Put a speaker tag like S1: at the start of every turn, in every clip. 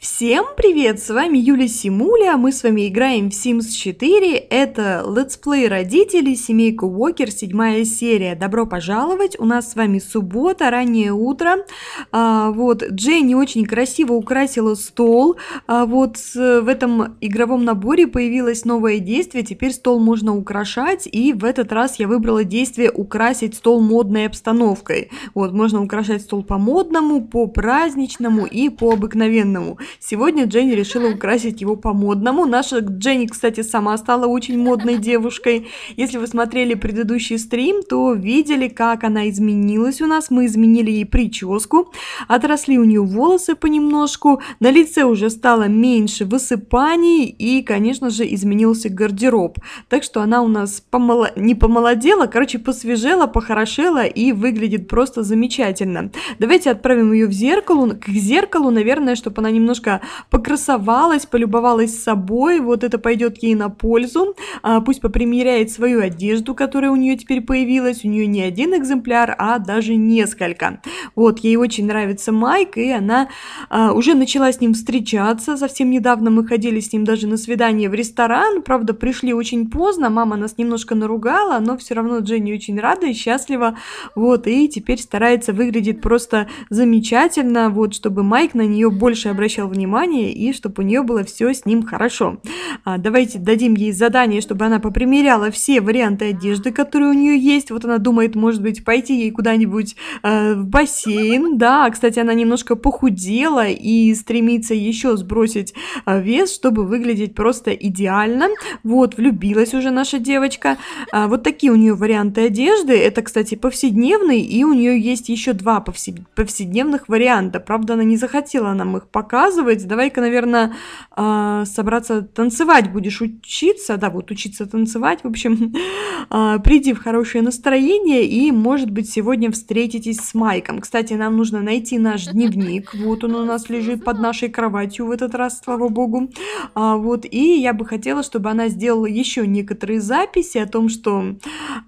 S1: Всем привет! С вами Юля Симуля, а мы с вами играем в Sims 4, это Let's Play родителей, семейка Уокер, седьмая серия. Добро пожаловать, у нас с вами суббота, раннее утро, а, вот, Дженни очень красиво украсила стол, а, вот, в этом игровом наборе появилось новое действие, теперь стол можно украшать, и в этот раз я выбрала действие украсить стол модной обстановкой, вот, можно украшать стол по модному, по праздничному и по обыкновенному. Сегодня Дженни решила украсить его по-модному. Наша Дженни, кстати, сама стала очень модной девушкой. Если вы смотрели предыдущий стрим, то видели, как она изменилась у нас. Мы изменили ей прическу, отросли у нее волосы понемножку, на лице уже стало меньше высыпаний и, конечно же, изменился гардероб. Так что она у нас помол... не помолодела, короче, посвежела, похорошела и выглядит просто замечательно. Давайте отправим ее в зеркало, к зеркалу, наверное, чтобы она немножко немножко покрасовалась, полюбовалась собой, вот это пойдет ей на пользу. А, пусть попримеряет свою одежду, которая у нее теперь появилась. У нее не один экземпляр, а даже несколько. Вот, ей очень нравится Майк, и она а, уже начала с ним встречаться. Совсем недавно мы ходили с ним даже на свидание в ресторан. Правда, пришли очень поздно, мама нас немножко наругала, но все равно Дженни очень рада и счастлива. Вот, и теперь старается выглядеть просто замечательно, вот, чтобы Майк на нее больше обращал обращал внимание и чтобы у нее было все с ним хорошо. А, давайте дадим ей задание, чтобы она попримеряла все варианты одежды, которые у нее есть. Вот она думает, может быть, пойти ей куда-нибудь э, в бассейн, да. Кстати, она немножко похудела и стремится еще сбросить э, вес, чтобы выглядеть просто идеально. Вот, влюбилась уже наша девочка. А, вот такие у нее варианты одежды. Это, кстати, повседневный, и у нее есть еще два повседневных варианта. Правда, она не захотела нам их показывать, рассказывать. Давай-ка, наверное, а, собраться танцевать будешь учиться. Да, вот учиться танцевать. В общем, а, приди в хорошее настроение и, может быть, сегодня встретитесь с Майком. Кстати, нам нужно найти наш дневник. Вот он у нас лежит под нашей кроватью в этот раз, слава богу. А, вот, и я бы хотела, чтобы она сделала еще некоторые записи о том, что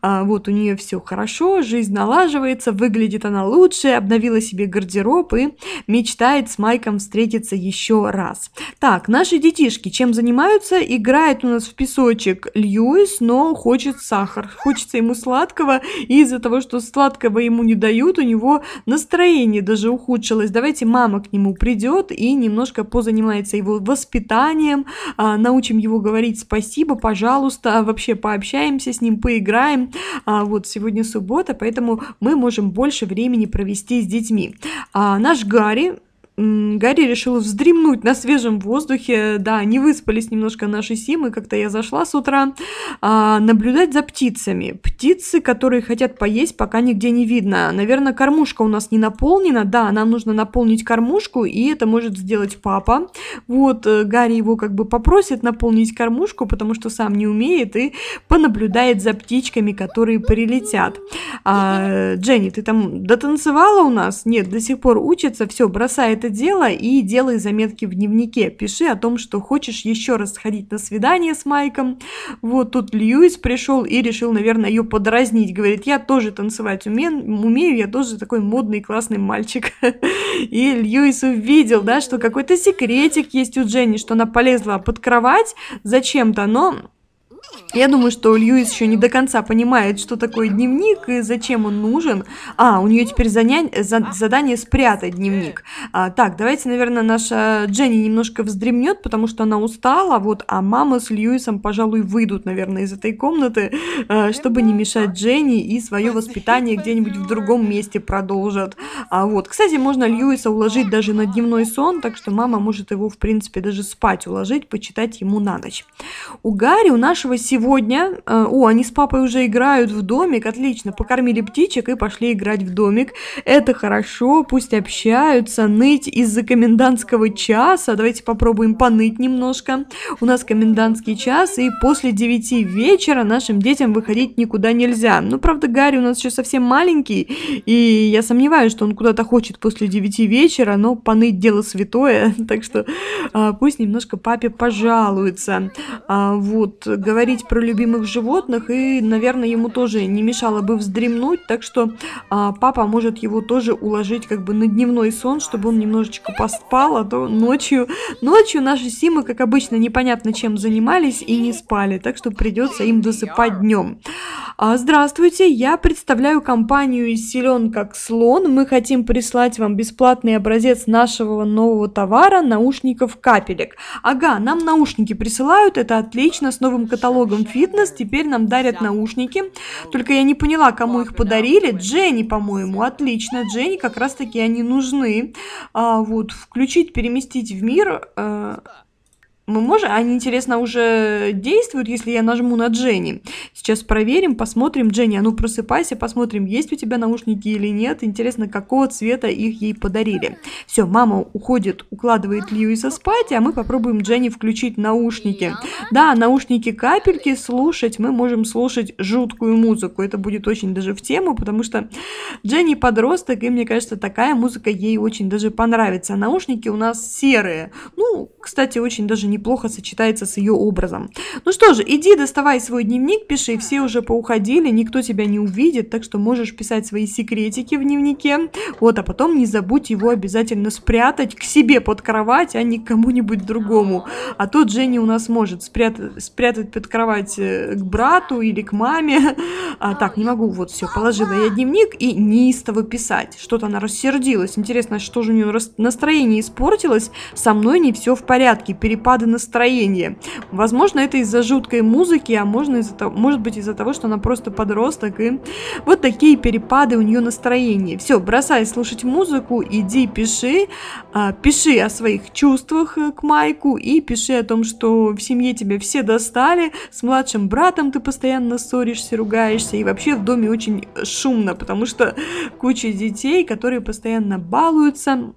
S1: вот у нее все хорошо, жизнь налаживается, выглядит она лучше, обновила себе гардероб и мечтает с Майком встретиться повторится еще раз. Так, наши детишки чем занимаются? Играет у нас в песочек Льюис, но хочет сахар. Хочется ему сладкого, и из-за того, что сладкого ему не дают, у него настроение даже ухудшилось. Давайте мама к нему придет и немножко позанимается его воспитанием, а, научим его говорить спасибо, пожалуйста, а вообще пообщаемся с ним, поиграем. А вот сегодня суббота, поэтому мы можем больше времени провести с детьми. Наш Гарри Гарри решил вздремнуть на свежем воздухе. Да, не выспались немножко наши симы, как-то я зашла с утра. А, наблюдать за птицами. Птицы, которые хотят поесть, пока нигде не видно. Наверное, кормушка у нас не наполнена. Да, нам нужно наполнить кормушку, и это может сделать папа. Вот, э, Гарри его как бы попросит наполнить кормушку, потому что сам не умеет, и понаблюдает за птичками, которые прилетят. А, Дженни, ты там дотанцевала у нас? Нет, до сих пор учится, все, бросает это дело и делай заметки в дневнике. Пиши о том, что хочешь еще раз сходить на свидание с Майком. Вот тут Льюис пришел и решил, наверное, ее подразнить. Говорит, я тоже танцевать умею умею, я тоже такой модный классный мальчик. И Льюис увидел, да, что какой-то секретик есть у Дженни, что она полезла под кровать зачем-то, но я думаю, что Льюис еще не до конца понимает, что такое дневник и зачем он нужен. А, у нее теперь заня... за... задание спрятать дневник. А, так, давайте, наверное, наша Дженни немножко вздремнет, потому что она устала, вот, а мама с Льюисом, пожалуй, выйдут, наверное, из этой комнаты, а, чтобы не мешать Дженни и свое воспитание где-нибудь в другом месте продолжат. А вот, кстати, можно Льюиса уложить даже на дневной сон, так что мама может его, в принципе, даже спать уложить, почитать ему на ночь. У Гарри, у нашего сегодня... Э, о, они с папой уже играют в домик, отлично. Покормили птичек и пошли играть в домик. Это хорошо, пусть общаются. Ныть из-за комендантского часа. Давайте попробуем поныть немножко. У нас комендантский час, и после 9 вечера нашим детям выходить никуда нельзя. Ну, правда, Гарри у нас еще совсем маленький, и я сомневаюсь, что он куда-то хочет после 9 вечера, но поныть дело святое, так что а, пусть немножко папе пожалуется. А, вот, говорит говорить про любимых животных, и, наверное, ему тоже не мешало бы вздремнуть, так что а, папа может его тоже уложить как бы на дневной сон, чтобы он немножечко поспал, а то ночью, ночью наши Симы, как обычно, непонятно чем занимались и не спали, так что придется им досыпать днем. А, здравствуйте, я представляю компанию «Силен как слон». Мы хотим прислать вам бесплатный образец нашего нового товара – наушников капелек. Ага, нам наушники присылают, это отлично, с новым каталогом каталогом «Фитнес» теперь нам дарят наушники. Только я не поняла, кому их подарили. Дженни, по-моему. Отлично, Дженни, как раз-таки они нужны. А, вот, включить, переместить в мир... А, мы можем... А они, интересно, уже действуют, если я нажму на Дженни. Сейчас проверим, посмотрим. Дженни, а ну просыпайся, посмотрим, есть у тебя наушники или нет. Интересно, какого цвета их ей подарили. Все, мама уходит, укладывает Льюиса спать, а мы попробуем Дженни включить наушники. Да, наушники-капельки слушать. Мы можем слушать жуткую музыку. Это будет очень даже в тему, потому что Дженни подросток, и мне кажется, такая музыка ей очень даже понравится. А наушники у нас серые. Ну, кстати, очень даже не неплохо сочетается с ее образом. Ну что же, иди доставай свой дневник, пиши, все уже поуходили, никто тебя не увидит, так что можешь писать свои секретики в дневнике. Вот, а потом не забудь его обязательно спрятать к себе под кровать, а не к кому-нибудь другому. А то Дженни у нас может спрятать, спрятать под кровать э, к брату или к маме. А, так, не могу, вот все, положила я дневник и неистово писать. Что-то она рассердилась. Интересно, что же у нее настроение испортилось? Со мной не все в порядке. Перепады перепады настроения. Возможно, это из-за жуткой музыки, а можно из-за того, может быть из-за того, что она просто подросток, и вот такие перепады у нее настроения. Все, бросай слушать музыку, иди пиши, а, пиши о своих чувствах э, к Майку и пиши о том, что в семье тебя все достали, с младшим братом ты постоянно ссоришься, ругаешься, и вообще в доме очень шумно, потому что куча детей, которые постоянно балуются,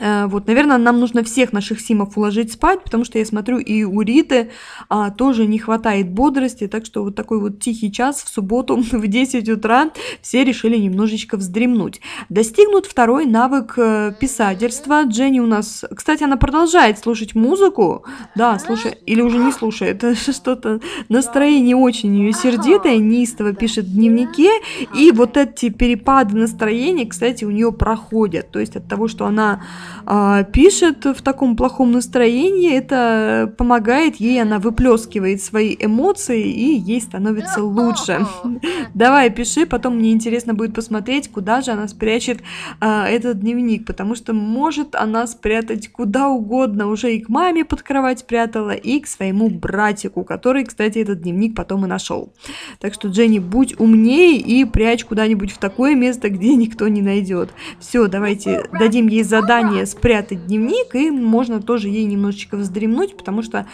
S1: Э, вот, наверное, нам нужно всех наших симов уложить спать, потому что я смотрю, и у Риты а, тоже не хватает бодрости, так что вот такой вот тихий час в субботу в 10 утра все решили немножечко вздремнуть. Достигнут второй навык э, писательства. Дженни у нас... Кстати, она продолжает слушать музыку, да, слушает, или уже не слушает, что-то настроение очень ее сердитое, неистово пишет в дневнике, и вот эти перепады настроения, кстати, у нее проходят, то есть от того, что она а, пишет в таком плохом настроении, это помогает ей, она выплескивает свои эмоции, и ей становится лучше. Давай, пиши, потом мне интересно будет посмотреть, куда же она спрячет э, этот дневник, потому что может она спрятать куда угодно, уже и к маме под кровать прятала, и к своему братику, который, кстати, этот дневник потом и нашел. Так что, Дженни, будь умнее и прячь куда-нибудь в такое место, где никто не найдет. Все, давайте дадим ей задание желание спрятать дневник, и можно тоже ей немножечко вздремнуть, потому что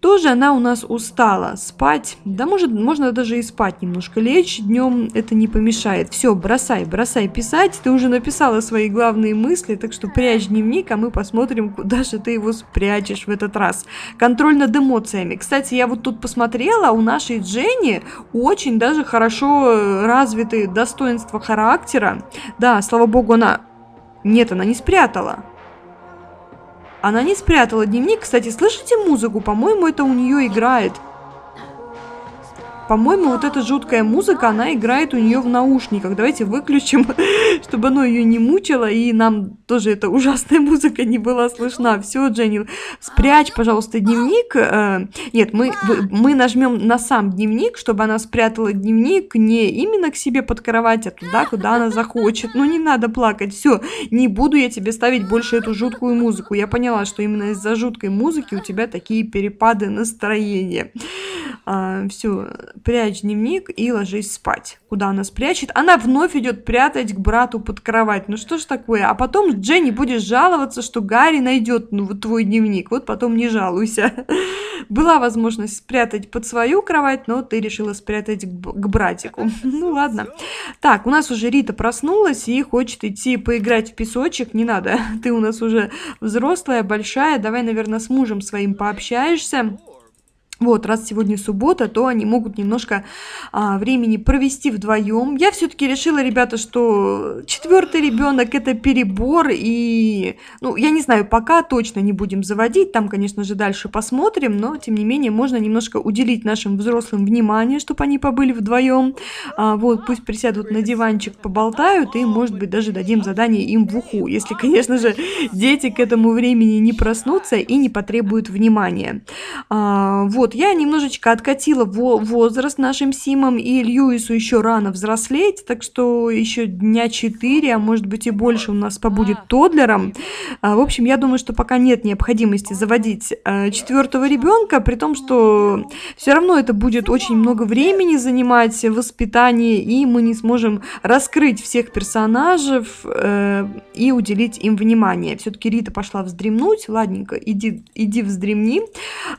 S1: тоже она у нас устала спать. Да, может, можно даже и спать немножко лечь днем, это не помешает. Все, бросай, бросай писать. Ты уже написала свои главные мысли, так что прячь дневник, а мы посмотрим, куда же ты его спрячешь в этот раз. Контроль над эмоциями. Кстати, я вот тут посмотрела, у нашей Дженни очень даже хорошо э, развиты достоинства характера. Да, слава богу, она нет, она не спрятала. Она не спрятала дневник. Кстати, слышите музыку? По-моему, это у нее играет по-моему, вот эта жуткая музыка, она играет у нее в наушниках. Давайте выключим, чтобы оно ее не мучило, и нам тоже эта ужасная музыка не была слышна. Все, Дженни, спрячь, пожалуйста, дневник. Э, нет, мы, мы нажмем на сам дневник, чтобы она спрятала дневник не именно к себе под кровать, а туда, куда она захочет. Ну, не надо плакать. Все, не буду я тебе ставить больше эту жуткую музыку. Я поняла, что именно из-за жуткой музыки у тебя такие перепады настроения. А, все, прячь дневник и ложись спать. Куда она спрячет? Она вновь идет прятать к брату под кровать. Ну что ж такое? А потом Дженни будет жаловаться, что Гарри найдет ну, вот твой дневник. Вот потом не жалуйся. Была возможность спрятать под свою кровать, но ты решила спрятать к, к братику. Ну ладно. Так, у нас уже Рита проснулась и хочет идти поиграть в песочек. Не надо, ты у нас уже взрослая, большая. Давай, наверное, с мужем своим пообщаешься. Вот, раз сегодня суббота, то они могут немножко а, времени провести вдвоем. Я все-таки решила, ребята, что четвертый ребенок это перебор, и, ну, я не знаю, пока точно не будем заводить, там, конечно же, дальше посмотрим, но, тем не менее, можно немножко уделить нашим взрослым внимание, чтобы они побыли вдвоем. А, вот, пусть присядут на диванчик, поболтают, и, может быть, даже дадим задание им в уху, если, конечно же, дети к этому времени не проснутся и не потребуют внимания. А, вот, вот я немножечко откатила во возраст нашим Симам, и Льюису еще рано взрослеть, так что еще дня 4, а может быть и больше у нас побудет а. тодлером. А, в общем, я думаю, что пока нет необходимости заводить а, четвертого ребенка, при том, что все равно это будет очень много времени занимать воспитание, и мы не сможем раскрыть всех персонажей э, и уделить им внимание. Все-таки Рита пошла вздремнуть, ладненько, иди, иди вздремни.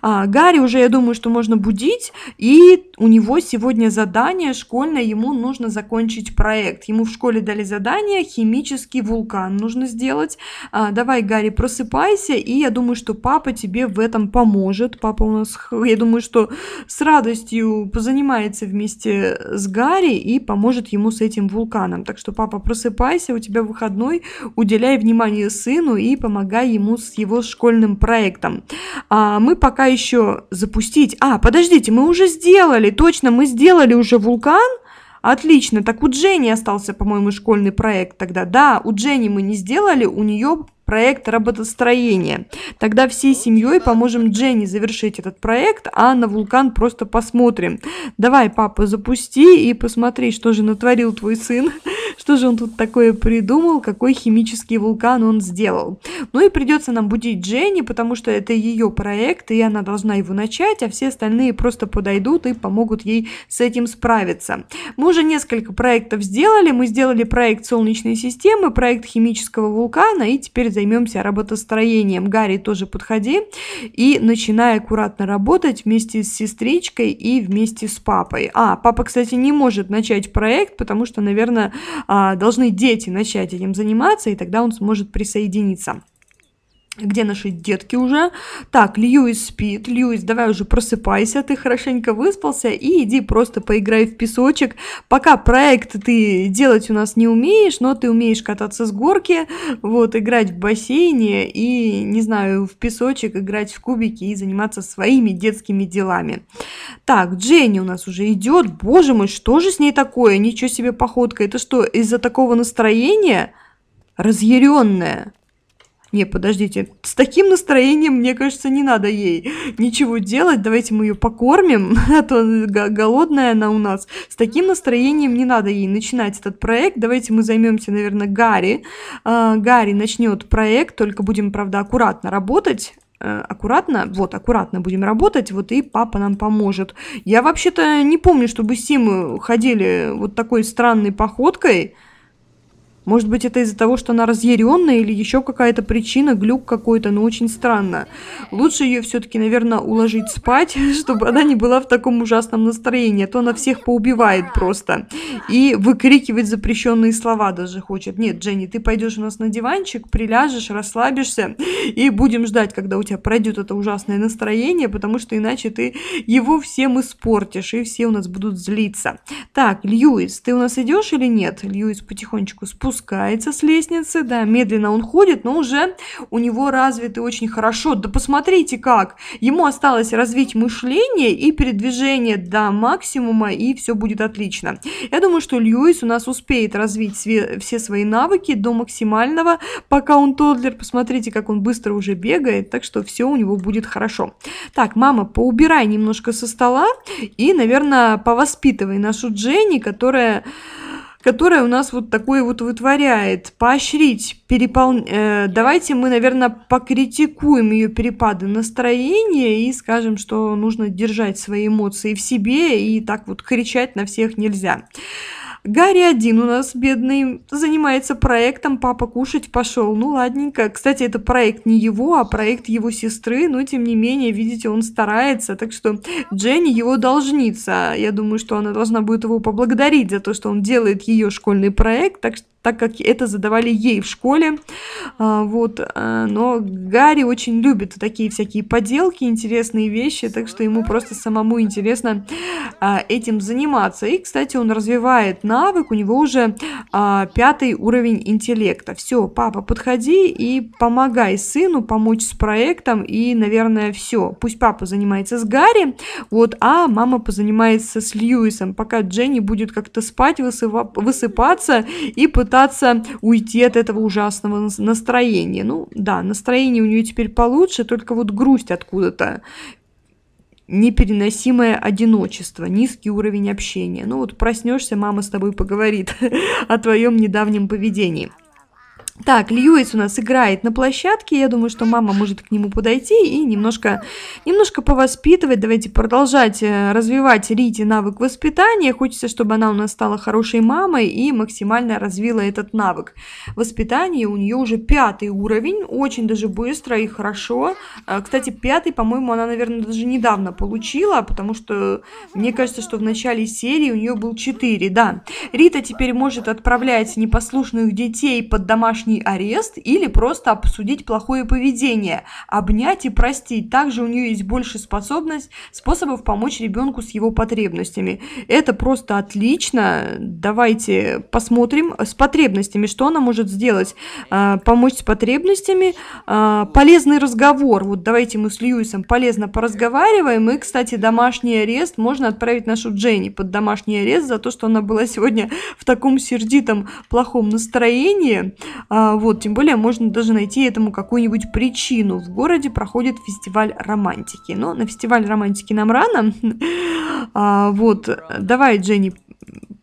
S1: А, Гарри уже, я думаю, думаю, что можно будить, и у него сегодня задание школьное, ему нужно закончить проект. Ему в школе дали задание «Химический вулкан» нужно сделать. А, давай, Гарри, просыпайся, и я думаю, что папа тебе в этом поможет. Папа у нас, я думаю, что с радостью позанимается вместе с Гарри и поможет ему с этим вулканом. Так что, папа, просыпайся, у тебя выходной, уделяй внимание сыну и помогай ему с его школьным проектом. А, мы пока еще запустим запустить. А, подождите, мы уже сделали, точно, мы сделали уже вулкан. Отлично, так у Дженни остался, по-моему, школьный проект тогда. Да, у Дженни мы не сделали, у нее проект работостроения. Тогда всей семьей поможем Дженни завершить этот проект, а на вулкан просто посмотрим. Давай, папа, запусти и посмотри, что же натворил твой сын, что же он тут такое придумал, какой химический вулкан он сделал. Ну и придется нам будить Дженни, потому что это ее проект, и она должна его начать, а все остальные просто подойдут и помогут ей с этим справиться. Мы уже несколько проектов сделали, мы сделали проект Солнечной системы, проект химического вулкана, и теперь за займемся работостроением. Гарри, тоже подходи. И начинай аккуратно работать вместе с сестричкой и вместе с папой. А, папа, кстати, не может начать проект, потому что, наверное, а, должны дети начать этим заниматься, и тогда он сможет присоединиться. Где наши детки уже? Так, Льюис спит. Льюис, давай уже просыпайся, ты хорошенько выспался и иди просто поиграй в песочек. Пока проект ты делать у нас не умеешь, но ты умеешь кататься с горки, вот, играть в бассейне и, не знаю, в песочек, играть в кубики и заниматься своими детскими делами. Так, Дженни у нас уже идет. Боже мой, что же с ней такое? Ничего себе походка. Это что, из-за такого настроения? Разъяренная. Не, подождите, с таким настроением, мне кажется, не надо ей ничего делать, давайте мы ее покормим, а то голодная она у нас. С таким настроением не надо ей начинать этот проект, давайте мы займемся, наверное, Гарри. А, Гарри начнет проект, только будем, правда, аккуратно работать, э, аккуратно, вот, аккуратно будем работать, вот и папа нам поможет. Я вообще-то не помню, чтобы Симы ходили вот такой странной походкой, может быть, это из-за того, что она разъяренная или еще какая-то причина, глюк какой-то, но ну, очень странно. Лучше ее все-таки, наверное, уложить спать, чтобы она не была в таком ужасном настроении, а то она всех поубивает просто. И выкрикивать запрещенные слова даже хочет. Нет, Дженни, ты пойдешь у нас на диванчик, приляжешь, расслабишься и будем ждать, когда у тебя пройдет это ужасное настроение, потому что иначе ты его всем испортишь, и все у нас будут злиться. Так, Льюис, ты у нас идешь или нет? Льюис потихонечку спускается спускается с лестницы, да, медленно он ходит, но уже у него развиты очень хорошо. Да посмотрите как! Ему осталось развить мышление и передвижение до максимума, и все будет отлично. Я думаю, что Льюис у нас успеет развить все свои навыки до максимального, пока он тодлер. Посмотрите, как он быстро уже бегает, так что все у него будет хорошо. Так, мама, поубирай немножко со стола и, наверное, повоспитывай нашу Дженни, которая которая у нас вот такое вот вытворяет. Поощрить, перепол... э, давайте мы, наверное, покритикуем ее перепады настроения и скажем, что нужно держать свои эмоции в себе и так вот кричать на всех нельзя. Гарри один у нас, бедный, занимается проектом «Папа кушать пошел». Ну, ладненько. Кстати, это проект не его, а проект его сестры, но, тем не менее, видите, он старается. Так что Дженни его должница. Я думаю, что она должна будет его поблагодарить за то, что он делает ее школьный проект. Так что так как это задавали ей в школе. А, вот. Э, но Гарри очень любит такие всякие поделки, интересные вещи, так что ему просто самому интересно а, этим заниматься. И, кстати, он развивает навык, у него уже а, пятый уровень интеллекта. Все, папа, подходи и помогай сыну помочь с проектом, и, наверное, все. Пусть папа занимается с Гарри, вот, а мама позанимается с Льюисом, пока Дженни будет как-то спать, высыпаться и под попытаться уйти от этого ужасного настроения. Ну да, настроение у нее теперь получше, только вот грусть откуда-то непереносимое одиночество, низкий уровень общения. Ну вот проснешься, мама с тобой поговорит о твоем недавнем поведении. Так, Льюис у нас играет на площадке. Я думаю, что мама может к нему подойти и немножко, немножко повоспитывать. Давайте продолжать э, развивать Рите навык воспитания. Хочется, чтобы она у нас стала хорошей мамой и максимально развила этот навык. воспитания. у нее уже пятый уровень. Очень даже быстро и хорошо. Э, кстати, пятый, по-моему, она, наверное, даже недавно получила, потому что мне кажется, что в начале серии у нее был четыре. да. Рита теперь может отправлять непослушных детей под домашний домашний арест или просто обсудить плохое поведение, обнять и простить. Также у нее есть больше способность, способов помочь ребенку с его потребностями. Это просто отлично. Давайте посмотрим с потребностями, что она может сделать. А, помочь с потребностями. А, полезный разговор. Вот давайте мы с Льюисом полезно поразговариваем. И, кстати, домашний арест можно отправить нашу Дженни под домашний арест за то, что она была сегодня в таком сердитом плохом настроении. А, вот, тем более можно даже найти этому какую-нибудь причину. В городе проходит фестиваль романтики. Но на фестиваль романтики нам рано. А, вот, давай, Дженни,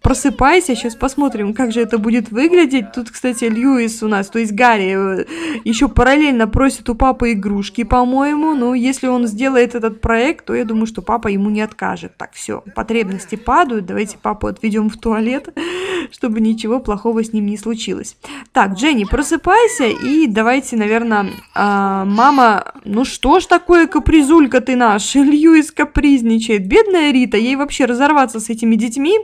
S1: просыпайся, сейчас посмотрим, как же это будет выглядеть. Тут, кстати, Льюис у нас, то есть Гарри, э, еще параллельно просит у папы игрушки, по-моему. Ну, если он сделает этот проект, то я думаю, что папа ему не откажет. Так, все, потребности падают. Давайте папу отведем в туалет, чтобы ничего плохого с ним не случилось. Так, Дженни, просыпайся и давайте, наверное, э, а, мама... Ну что ж такое капризулька ты наш? Льюис капризничает. Бедная Рита, ей вообще разорваться с этими детьми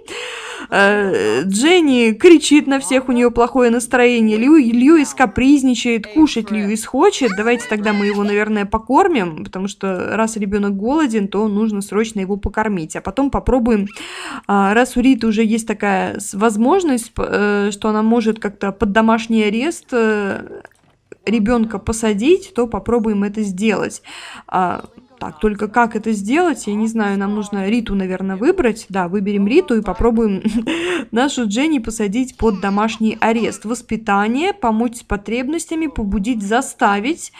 S1: э, Дженни кричит на всех, у нее плохое настроение, Лью, Льюис капризничает, кушать Льюис хочет, давайте тогда мы его, наверное, покормим, потому что раз ребенок голоден, то нужно срочно его покормить, а потом попробуем, а, раз у Риты уже есть такая возможность, э, что она может как-то под домашний арест э, ребенка посадить, то попробуем это сделать. А, так, только как это сделать, я не знаю, нам нужно Риту, наверное, выбрать. Да, выберем Риту и попробуем нашу Дженни посадить под домашний арест. Воспитание, помочь с потребностями, побудить, заставить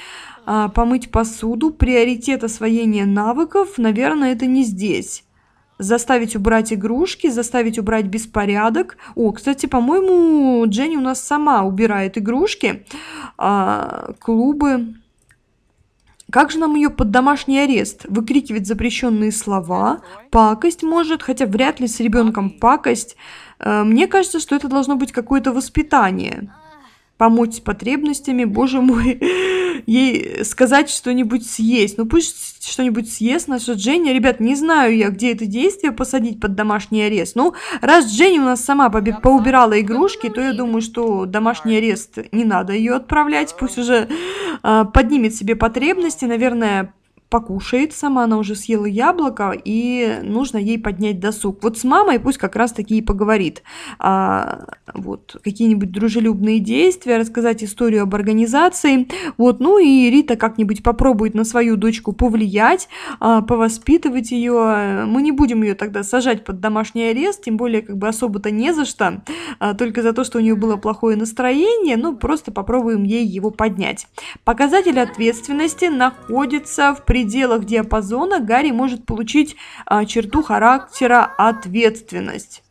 S1: а, помыть посуду, приоритет освоения навыков, наверное, это не здесь заставить убрать игрушки, заставить убрать беспорядок. О, кстати, по-моему, Дженни у нас сама убирает игрушки, а, клубы. Как же нам ее под домашний арест? Выкрикивать запрещенные слова? Пакость может, хотя вряд ли с ребенком пакость. Э, мне кажется, что это должно быть какое-то воспитание помочь с потребностями, боже мой, ей сказать что-нибудь съесть. Ну пусть что-нибудь съест наша Дженни. Ребят, не знаю я, где это действие посадить под домашний арест. Ну, раз Дженни у нас сама побе- поубирала игрушки, то я думаю, что домашний арест не надо ее отправлять. Пусть уже э, поднимет себе потребности. Наверное, покушает, сама она уже съела яблоко, и нужно ей поднять досуг. Вот с мамой пусть как раз таки и поговорит. А, вот, какие-нибудь дружелюбные действия, рассказать историю об организации. Вот, ну и Рита как-нибудь попробует на свою дочку повлиять, а, повоспитывать ее. Мы не будем ее тогда сажать под домашний арест, тем более как бы особо-то не за что, а, только за то, что у нее было плохое настроение, ну просто попробуем ей его поднять. Показатель ответственности находится в пределах диапазона Гарри может получить а, черту характера ответственность.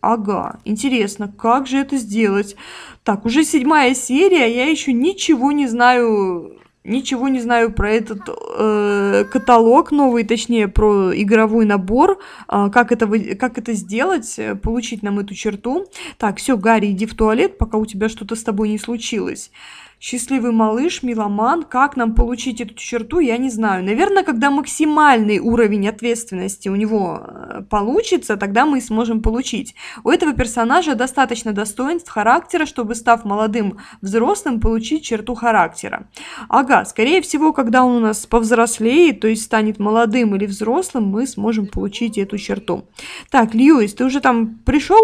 S1: Ага, интересно, как же это сделать? Так, уже седьмая серия, я еще ничего не знаю, ничего не знаю про этот э, каталог новый, точнее про игровой набор, э, как это как это сделать, э, получить нам эту черту. Так, все, Гарри, иди в туалет, пока у тебя что-то с тобой не случилось счастливый малыш, миломан. Как нам получить эту черту, я не знаю. Наверное, когда максимальный уровень ответственности у него э, получится, тогда мы сможем получить. У этого персонажа достаточно достоинств характера, чтобы, став молодым взрослым, получить черту характера. Ага, скорее всего, когда он у нас повзрослеет, то есть станет молодым или взрослым, мы сможем получить эту черту. Так, Льюис, ты уже там пришел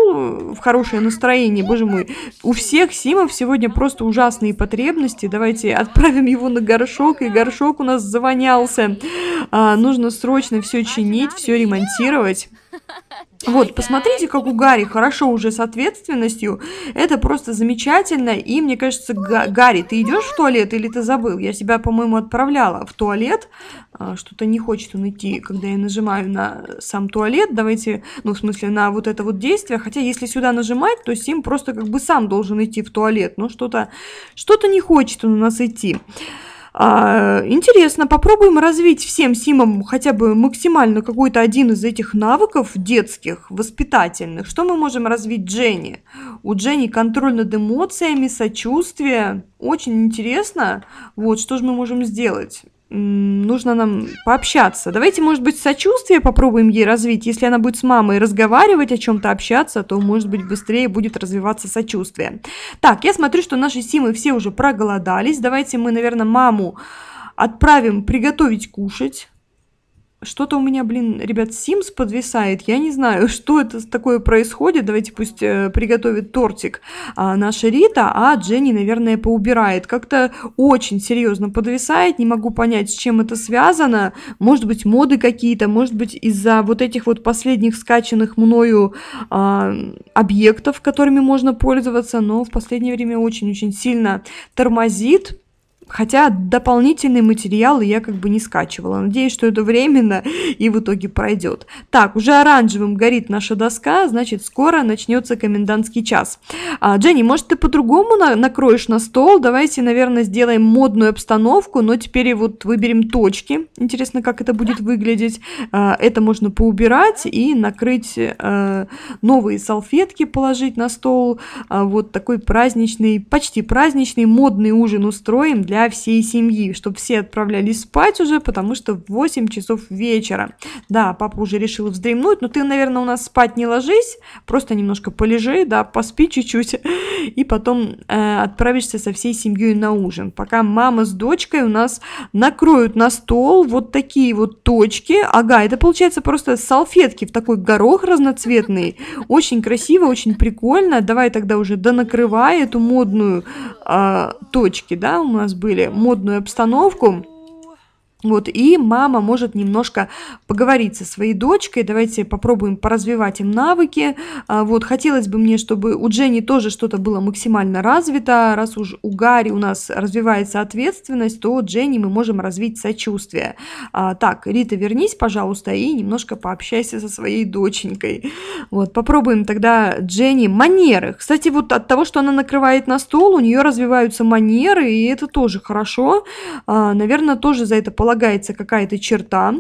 S1: э, в хорошее настроение, боже мой. У всех Симов сегодня просто ужасные потребности потребности. Давайте отправим его на горшок, и горшок у нас завонялся. А, нужно срочно все чинить, все ремонтировать. Вот, посмотрите, как у Гарри хорошо уже с ответственностью. Это просто замечательно. И мне кажется, Гарри, ты идешь в туалет или ты забыл? Я тебя, по-моему, отправляла в туалет. А, что-то не хочет он идти, когда я нажимаю на сам туалет. Давайте, ну, в смысле, на вот это вот действие. Хотя, если сюда нажимать, то Сим просто как бы сам должен идти в туалет. Но что-то что, -то, что -то не хочет он у нас идти. А, интересно, попробуем развить всем Симам хотя бы максимально какой-то один из этих навыков детских, воспитательных. Что мы можем развить Дженни? У Дженни контроль над эмоциями, сочувствие. Очень интересно. Вот, что же мы можем сделать? нужно нам пообщаться. Давайте, может быть, сочувствие попробуем ей развить. Если она будет с мамой разговаривать, о чем-то общаться, то, может быть, быстрее будет развиваться сочувствие. Так, я смотрю, что наши симы все уже проголодались. Давайте мы, наверное, маму отправим приготовить кушать. Что-то у меня, блин, ребят, Sims подвисает. Я не знаю, что это такое происходит. Давайте пусть э, приготовит тортик а, наша Рита, а Дженни, наверное, поубирает. Как-то очень серьезно подвисает. Не могу понять, с чем это связано. Может быть, моды какие-то, может быть, из-за вот этих вот последних скачанных мною а, объектов, которыми можно пользоваться. Но в последнее время очень-очень сильно тормозит Хотя дополнительные материалы я как бы не скачивала. Надеюсь, что это временно и в итоге пройдет. Так, уже оранжевым горит наша доска, значит, скоро начнется комендантский час. А, Дженни, может, ты по-другому на накроешь на стол? Давайте, наверное, сделаем модную обстановку, но теперь вот выберем точки. Интересно, как это будет выглядеть. А, это можно поубирать и накрыть а, новые салфетки, положить на стол. А, вот такой праздничный, почти праздничный, модный ужин устроим для для всей семьи, чтобы все отправлялись спать уже, потому что в 8 часов вечера. Да, папа уже решил вздремнуть, но ты, наверное, у нас спать не ложись, просто немножко полежи, да, поспи чуть-чуть, и потом э, отправишься со всей семьей на ужин. Пока мама с дочкой у нас накроют на стол вот такие вот точки. Ага, это получается просто салфетки в такой горох разноцветный. Очень красиво, очень прикольно. Давай тогда уже донакрывай эту модную а, точки, да, у нас были, модную обстановку, вот, и мама может немножко поговорить со своей дочкой, давайте попробуем поразвивать им навыки. А, вот, хотелось бы мне, чтобы у Дженни тоже что-то было максимально развито, раз уж у Гарри у нас развивается ответственность, то Дженни мы можем развить сочувствие. А, так, Рита, вернись, пожалуйста, и немножко пообщайся со своей доченькой. Вот, попробуем тогда Дженни манеры. Кстати, вот от того, что она накрывает на стол, у нее развиваются манеры, и это тоже хорошо. А, наверное, тоже за это положено полагается какая-то черта,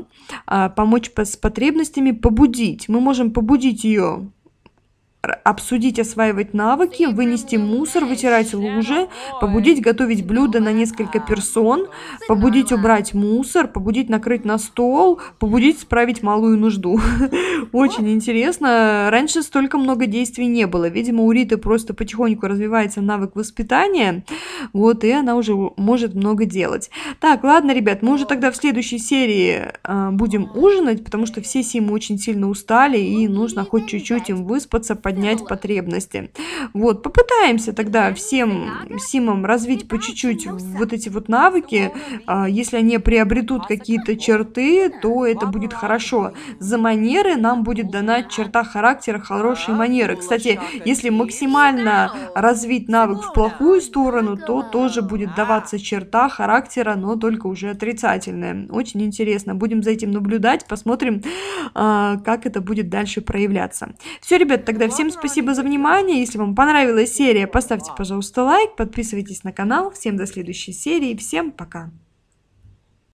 S1: а, помочь с потребностями, побудить. Мы можем побудить ее обсудить, осваивать навыки, вынести мусор, вытирать лужи, побудить готовить блюда на несколько персон, побудить убрать мусор, побудить накрыть на стол, побудить справить малую нужду. Очень интересно. Раньше столько много действий не было. Видимо, у Риты просто потихоньку развивается навык воспитания, вот, и она уже может много делать. Так, ладно, ребят, мы уже тогда в следующей серии а, будем ужинать, потому что все Симы очень сильно устали, и нужно хоть чуть-чуть им выспаться, поднять потребности. Вот, попытаемся тогда всем симам развить по чуть-чуть вот эти вот навыки. А, если они приобретут какие-то черты, то это будет хорошо. За манеры нам будет дана черта характера, хорошие манеры. Кстати, если максимально развить навык в плохую сторону, то тоже будет даваться черта характера, но только уже отрицательная. Очень интересно. Будем за этим наблюдать, посмотрим, а, как это будет дальше проявляться. Все, ребят, тогда все. Всем спасибо за внимание. Если вам понравилась серия, поставьте, пожалуйста, лайк, подписывайтесь на канал. Всем до следующей серии. Всем пока.